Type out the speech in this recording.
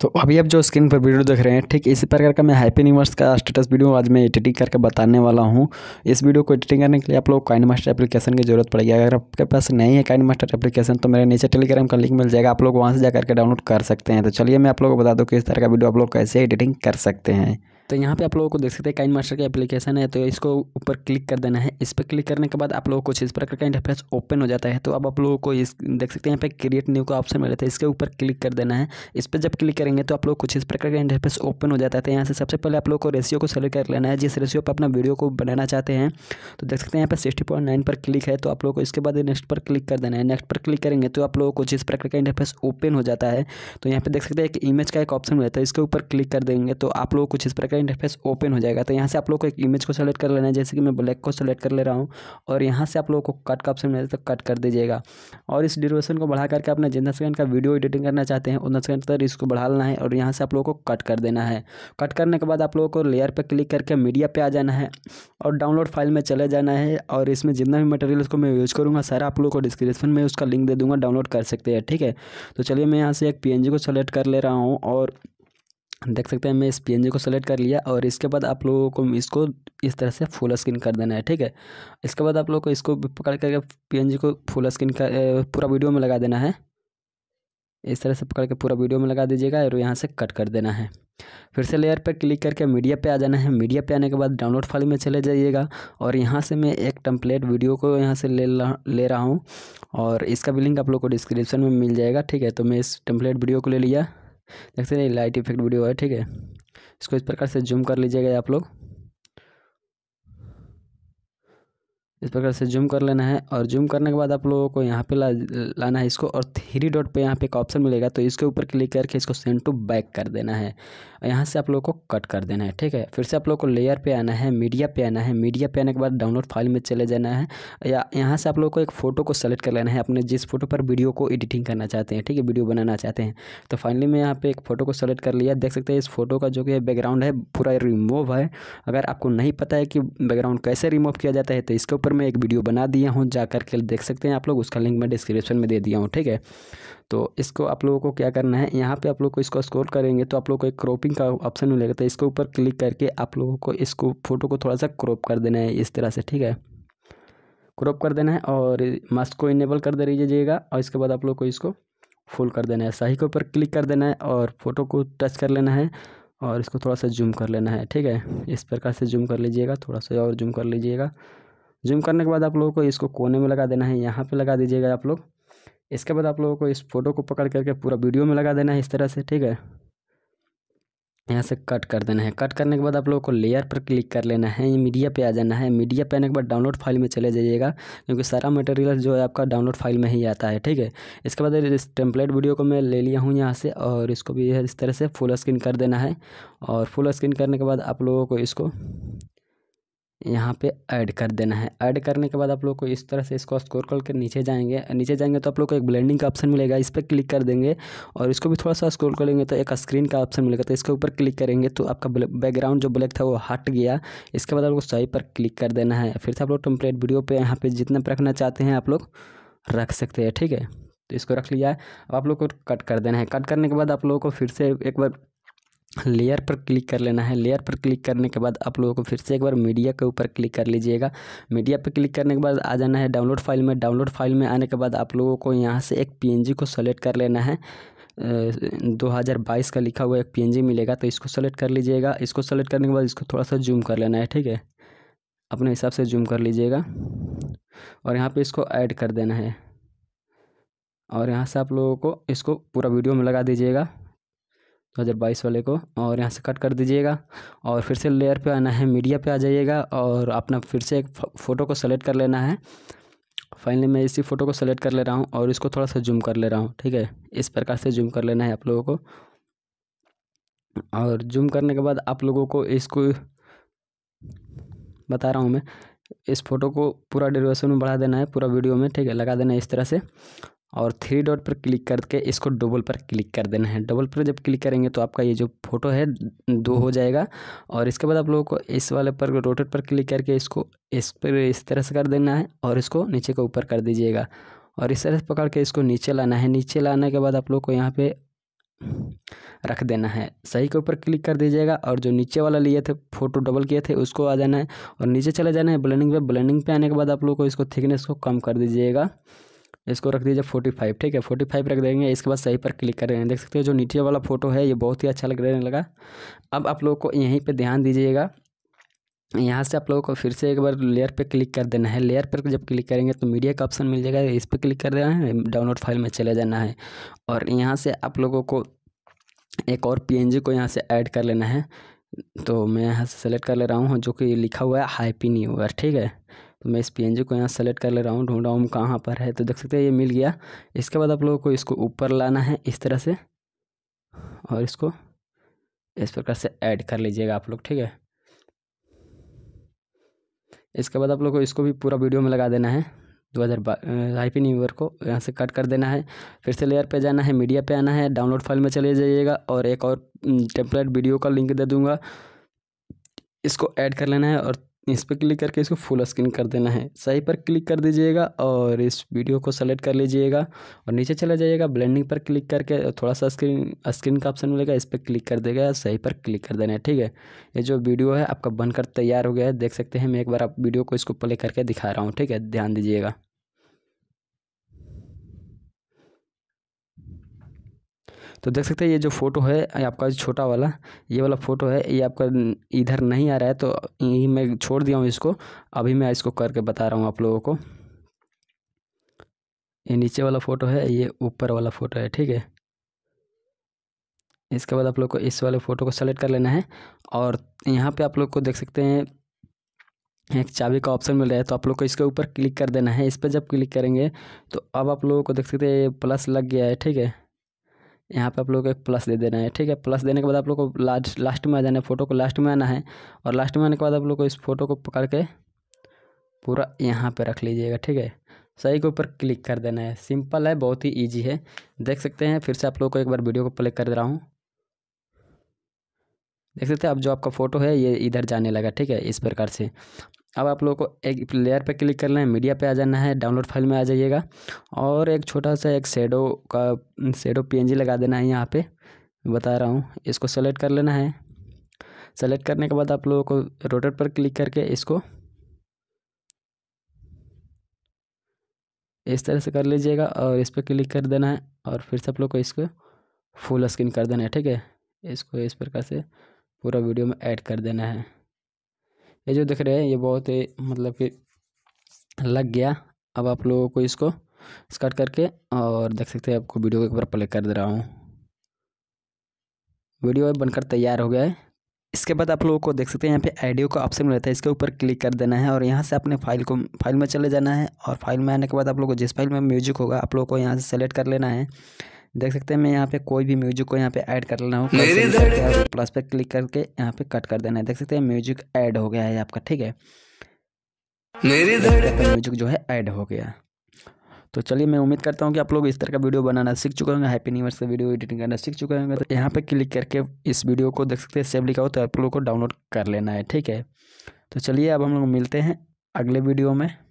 तो अभी आप जो स्क्रीन पर वीडियो देख रहे हैं ठीक इसी प्रकार का मैं हैप्पी यूनिवर्स का स्टेटस वीडियो आज मैं एडिटिंग करके बताने वाला हूँ इस वीडियो को एडिटिंग करने के लिए आप लोग काइन मास्टर एप्लीकेशन की जरूरत पड़ेगी अगर आपके पास नहीं है काइन मास्टर एप्लीकेशन तो मेरे नीचे टेलीग्राम का लिंक मिल जाएगा आप लोग वहाँ से जाकर के डाउनलोड कर सकते हैं तो चलिए मैं आप लोग को बता दूँ कि इस तरह का वीडियो आप लोग कैसे एडिटिंग कर सकते हैं तो यहाँ पे आप लोगों को देख सकते हैं काइन मास्टर का एप्लीकेशन है तो इसको ऊपर क्लिक कर देना है इस पर क्लिक करने के बाद आप लोगों को कुछ इस प्रकार का इंटरफेस ओपन हो जाता है तो अब आप लोगों को इस देख सकते हैं यहाँ पे क्रिएट न्यू का ऑप्शन मिला था इसके ऊपर क्लिक कर देना है इस पर जब क्लिक करेंगे तो आप लोग कुछ इस प्रकार का इंटरफेस ओपन हो जाता है तो यहाँ से सबसे पहले आप लोग को रेशियो को सेलेक्ट कर लेना है जिस रेशियो पर अपना वीडियो को बनाना चाहते हैं तो देख सकते हैं यहाँ पर सिक्सटी पॉइंट नाइन पर क्लिक है तो आप लोग को इसके बाद नेक्स्ट पर क्लिक कर देना है नेक्स्ट पर क्लिक करेंगे तो आप लोगों को कुछ इस प्रकार का इंटरफेस ओपन हो जाता है तो यहाँ पर देख सकते हैं एक इमेज का एक ऑप्शन मिला था इसके ऊपर क्लिक कर देंगे तो आप लोग कुछ इस प्रकार इंटरफेस ओपन हो जाएगा तो यहाँ से आप लोग को एक इमेज को सेलेक्ट कर लेना है जैसे कि मैं ब्लैक को सेलेक्ट कर ले रहा हूँ और यहाँ से आप लोगों को कट का ऑप्शन मिले तो कट कर दीजिएगा और इस ड्यूरेशन को बढ़ा करके अपना जितना सेकंड का वीडियो एडिटिंग करना चाहते हैं उतना सेकंड तक इसको बढ़ा लेना है और यहाँ से आप लोगों को कट कर देना है कट करने के बाद आप लोगों को लेयर पर क्लिक करके मीडिया पर आ जाना है और डाउनलोड फाइल में चले जाना है और इसमें जितना भी मटेरियल उसको मैं यूज़ करूँगा सारा आप लोग को डिस्क्रिप्शन में उसका लिंक दे दूँगा डाउनलोड कर सकते हैं ठीक है तो चलिए मैं यहाँ से एक पी को सेलेक्ट कर ले रहा हूँ और देख सकते हैं मैं इस पी को सेलेक्ट कर लिया और इसके बाद आप लोगों को इसको इस तरह से फुल स्क्रीन कर देना है ठीक है इसके बाद आप लोगों को इसको पकड़ करके पी को फुल स्क्रीन कर पूरा वीडियो में लगा देना है इस तरह से पकड़ के पूरा वीडियो में लगा दीजिएगा और यहाँ से कट कर देना है फिर से लेयर पर क्लिक करके मीडिया पे आ जाना है मीडिया पे आने के बाद डाउनलोड फाइल में चले जाइएगा और यहाँ से मैं एक टम्पलेट वीडियो को यहाँ से ले ले रहा हूँ और इसका भी लिंक आप लोग को डिस्क्रिप्शन में मिल जाएगा ठीक है तो मैं इस टम्पलेट वीडियो को ले लिया देख सकते हैं लाइट इफेक्ट वीडियो है ठीक है इसको इस प्रकार से जूम कर लीजिएगा आप लोग इस प्रकार से जूम कर लेना है और जूम करने के बाद आप लोगों को यहाँ पे ला लाना है इसको और थ्री डॉट पे यहाँ पे एक ऑप्शन मिलेगा तो इसके ऊपर क्लिक करके इसको सेंड टू बैक कर देना है और यहाँ से आप लोगों को कट कर देना है ठीक है फिर से आप लोगों को लेयर पे आना है मीडिया पे आना है मीडिया पे आने के बाद डाउनलोड फाइल में चले जाना है या यहाँ से आप लोगों को एक फ़ोटो को सेलेक्ट कर लेना है अपने जिस फोटो पर वीडियो को एडिटिंग करना चाहते हैं ठीक है वीडियो बनाना चाहते हैं तो फाइनली मैं यहाँ पर एक फ़ोटो को सेलेक्ट कर लिया देख सकते हैं इस फोटो का जो कि बैकग्राउंड है पूरा रिमूव है अगर आपको नहीं पता है कि बैकग्राउंड कैसे रिमूव किया जाता है तो इसके ऊपर पर मैं एक वीडियो बना दिया हूँ जा करके के देख सकते हैं आप लोग उसका लिंक मैं डिस्क्रिप्शन में दे दिया हूँ ठीक है तो इसको आप लोगों को क्या करना है यहाँ पे आप लोग को इसको स्क्रॉल करेंगे तो आप लोग को एक क्रॉपिंग का ऑप्शन मिलेगा तो इसके ऊपर क्लिक करके आप लोगों को इसको फोटो को थोड़ा सा क्रॉप कर देना है इस तरह से ठीक है क्रॉप कर देना है और मास्क को इनेबल कर दे दीजिएगा और इसके बाद आप लोग को इसको फुल कर देना है सही के ऊपर क्लिक कर देना है और फोटो को टच कर लेना है और इसको थोड़ा सा जूम कर लेना है ठीक है इस प्रकार से जूम कर लीजिएगा थोड़ा सा और जूम कर लीजिएगा जूम करने के बाद आप लोगों को इसको कोने में लगा देना है यहाँ पे लगा दीजिएगा आप लोग इसके बाद आप लोगों को इस फोटो को पकड़ करके पूरा वीडियो में लगा देना है इस तरह से ठीक है यहाँ से कट कर देना है कट करने के बाद आप लोगों को लेयर पर क्लिक कर लेना है मीडिया पे आ जाना है मीडिया पे आने के बाद डाउनलोड फाइल में चले जाइएगा क्योंकि सारा मटेरियल जो है आपका डाउनलोड फाइल में ही आता है ठीक है इसके बाद इस टेम्पलेट वीडियो को मैं ले लिया हूँ यहाँ से और इसको भी इस तरह से फुल स्क्रीन कर देना है और फुल स्क्रीन करने के बाद आप लोगों को इसको यहाँ पे ऐड कर देना है ऐड करने के बाद आप लोग को इस तरह से इसको स्कोर करके नीचे जाएंगे नीचे जाएंगे तो आप लोग को एक ब्लेंडिंग का ऑप्शन मिलेगा इस पर क्लिक कर देंगे और इसको भी थोड़ा सा स्क्रोल करेंगे तो एक स्क्रीन का ऑप्शन मिलेगा तो इसके ऊपर क्लिक करेंगे तो आपका बैकग्राउंड जो ब्लैक था वो हट गया इसके बाद आपको सही पर क्लिक कर देना है फिर से आप लोग टम्पलेट वीडियो पर यहाँ पर जितना रखना चाहते हैं आप लोग रख सकते हैं ठीक है तो इसको रख लिया है अब आप लोग को कट कर देना है कट करने के बाद आप लोगों को फिर से एक बार लेयर पर क्लिक कर लेना है लेयर पर क्लिक करने के बाद आप लोगों को फिर से एक बार मीडिया के ऊपर क्लिक कर लीजिएगा मीडिया पर क्लिक करने के बाद आ जाना है डाउनलोड फाइल में डाउनलोड फाइल में आने के बाद आप लोगों को यहाँ से एक पी को सेलेक्ट कर लेना है 2022 का लिखा हुआ एक पी मिलेगा तो इसको सेलेक्ट कर लीजिएगा इसको सेलेक्ट करने के बाद इसको थोड़ा सा जूम कर लेना है ठीक है अपने हिसाब से जूम कर लीजिएगा और यहाँ पे इसको ऐड कर देना है और यहाँ से आप लोगों को इसको पूरा वीडियो में लगा दीजिएगा 2022 वाले को और यहाँ से कट कर दीजिएगा और फिर से लेयर पे आना है मीडिया पे आ जाइएगा और अपना फिर से एक फ़ोटो को सेलेक्ट कर लेना है फाइनली मैं इसी फ़ोटो को सेलेक्ट कर ले रहा हूँ और इसको थोड़ा सा जूम कर ले रहा हूँ ठीक है इस प्रकार से जूम कर लेना है आप लोगों को और जूम करने के बाद आप लोगों को इसको बता रहा हूँ मैं इस फोटो को पूरा ड्यूरेशन में बढ़ा देना है पूरा वीडियो में ठीक है लगा देना है इस तरह से और थ्री डॉट पर क्लिक करके इसको डबल पर क्लिक कर देना है डबल पर जब क्लिक करेंगे तो आपका ये जो फोटो है दो हो जाएगा और इसके बाद आप लोगों को इस वाले पर रोटेट पर क्लिक करके इसको इस पर इस तरह से कर देना है और इसको नीचे के ऊपर कर दीजिएगा और इस तरह से पकड़ के इसको नीचे लाना है नीचे लाने के बाद आप लोग को यहाँ पर रख देना है सही के ऊपर क्लिक कर दीजिएगा और जो नीचे वाला लिए थे फोटो डबल किए थे उसको आ जाना है और नीचे चले जाना है ब्लेंडिंग पे ब्लेंडिंग पे आने के बाद आप लोग को इसको थिकनेस को कम कर दीजिएगा इसको रख दीजिए फोर्टी फाइव ठीक है फोर्टी फाइव रख देंगे इसके बाद सही पर क्लिक करेंगे देख सकते हो जो नीचे वाला फोटो है ये बहुत ही अच्छा लग रहने लगा अब आप लोग को यहीं पर ध्यान दीजिएगा यहाँ से आप लोगों को फिर से एक बार लेयर पे क्लिक कर देना है लेयर पर जब क्लिक करेंगे तो मीडिया का ऑप्शन मिल जाएगा इस पर क्लिक कर देना है डाउनलोड फाइल में चले जाना है और यहाँ से आप लोगों को एक और पी को यहाँ से ऐड कर लेना है तो मैं यहाँ से सेलेक्ट कर ले रहा हूँ जो कि लिखा हुआ है हाईपी न्यू ठीक है तो मैं इस पी को यहाँ सेलेक्ट कर ले रहा हूँ ढूंढ रहा हूँ कहाँ पर है तो देख सकते हैं ये मिल गया इसके बाद आप लोगों को इसको ऊपर लाना है इस तरह से और इसको इस प्रकार से ऐड कर लीजिएगा आप लोग ठीक है इसके बाद आप लोग को इसको भी पूरा वीडियो में लगा देना है दो हज़ार हाईपी न्यूवर को यहाँ से कट कर देना है फिर से लेयर पे जाना है मीडिया पे आना है डाउनलोड फाइल में चले जाइएगा और एक और टेम्पलेट वीडियो का लिंक दे दूँगा इसको ऐड कर लेना है और इस पर क्लिक करके इसको फुल स्क्रीन कर देना है सही पर क्लिक कर दीजिएगा और इस वीडियो को सेलेक्ट कर लीजिएगा और नीचे चला जाइएगा ब्लेंडिंग पर क्लिक करके थोड़ा सा स्क्रीन स्क्रीन का ऑप्शन मिलेगा इस पर क्लिक कर देगा सही पर क्लिक कर देना है ठीक है ये जो वीडियो है आपका बनकर तैयार हो गया है देख सकते हैं मैं एक बार आप वीडियो को इसको प्ले करके दिखा रहा हूँ ठीक है ध्यान दीजिएगा तो देख सकते हैं ये जो फ़ोटो है आपका छोटा वाला ये वाला फ़ोटो है ये आपका इधर नहीं आ रहा है तो यहीं मैं छोड़ दिया हूँ इसको अभी मैं इसको करके बता रहा हूँ आप लोगों को ये नीचे वाला फ़ोटो है ये ऊपर वाला फ़ोटो है ठीक है इसके बाद आप लोग को इस वाले फ़ोटो को सेलेक्ट कर लेना है और यहाँ पर आप लोग को देख सकते हैं एक चाबी का ऑप्शन मिल रहा है तो आप लोग को इसके ऊपर क्लिक कर देना है इस पर जब क्लिक करेंगे तो अब आप लोगों को देख सकते हैं प्लस लग गया है ठीक है यहाँ पे आप लोग को एक प्लस दे देना है ठीक है प्लस देने के बाद आप लोग को लास्ट लास्ट में आ जाना है फ़ोटो को लास्ट में आना है और लास्ट में आने के बाद आप लोग को इस फोटो को पकड़ के पूरा यहाँ पे रख लीजिएगा ठीक है सही के ऊपर क्लिक कर देना है सिंपल है बहुत ही ईजी है देख सकते हैं फिर से आप लोग को एक बार वीडियो को प्ले कर दे रहा हूँ देख सकते हैं अब जो आपका फ़ोटो है ये इधर जाने लगा ठीक है इस प्रकार से अब आप लोगों को एक लेयर पे क्लिक करना है मीडिया पे आ जाना है डाउनलोड फाइल में आ जाइएगा और एक छोटा सा एक शेडो का शेडो पीएनजी लगा देना है यहाँ पे बता रहा हूँ इसको सेलेक्ट कर लेना है सेलेक्ट करने के बाद आप लोगों को रोटेट पर क्लिक करके इसको इस तरह से कर लीजिएगा और इस पर क्लिक कर देना है और फिर से आप लोग को इसको फुल स्क्रीन कर देना है ठीक है इसको इस प्रकार से पूरा वीडियो में ऐड कर देना है ये जो दिख रहे हैं ये बहुत ही मतलब कि लग गया अब आप लोगों को इसको स्कट करके और देख सकते हैं आपको वीडियो एक बार प्ले कर दे रहा हूँ वीडियो बनकर तैयार हो गया है इसके बाद आप लोगों को देख सकते हैं यहाँ पे आइडियो का ऑप्शन रहता है इसके ऊपर क्लिक कर देना है और यहाँ से अपने फाइल को फाइल में चले जाना है और फाइल में आने के बाद आप लोगों को जिस फाइल में म्यूजिक होगा आप लोगों को यहाँ से सेलेक्ट कर लेना है देख सकते हैं मैं यहाँ पे कोई भी म्यूजिक को यहाँ पे ऐड कर लेना हूँ प्लस पे क्लिक करके यहाँ पे कट कर देना है देख सकते हैं म्यूजिक ऐड हो गया है आपका ठीक है म्यूजिक जो है ऐड हो गया तो चलिए मैं उम्मीद करता हूँ कि आप लोग इस तरह का वीडियो बनाना सीख चुके होंगे हैप्पी न्यूवर्स का वीडियो एडिटिंग करना सीख चुके होंगे तो यहाँ पे क्लिक करके इस वीडियो को देख सकते हैं सेव लिखा हो तो आप लोगों को डाउनलोड कर लेना है ठीक है तो चलिए अब हम लोग मिलते हैं अगले वीडियो में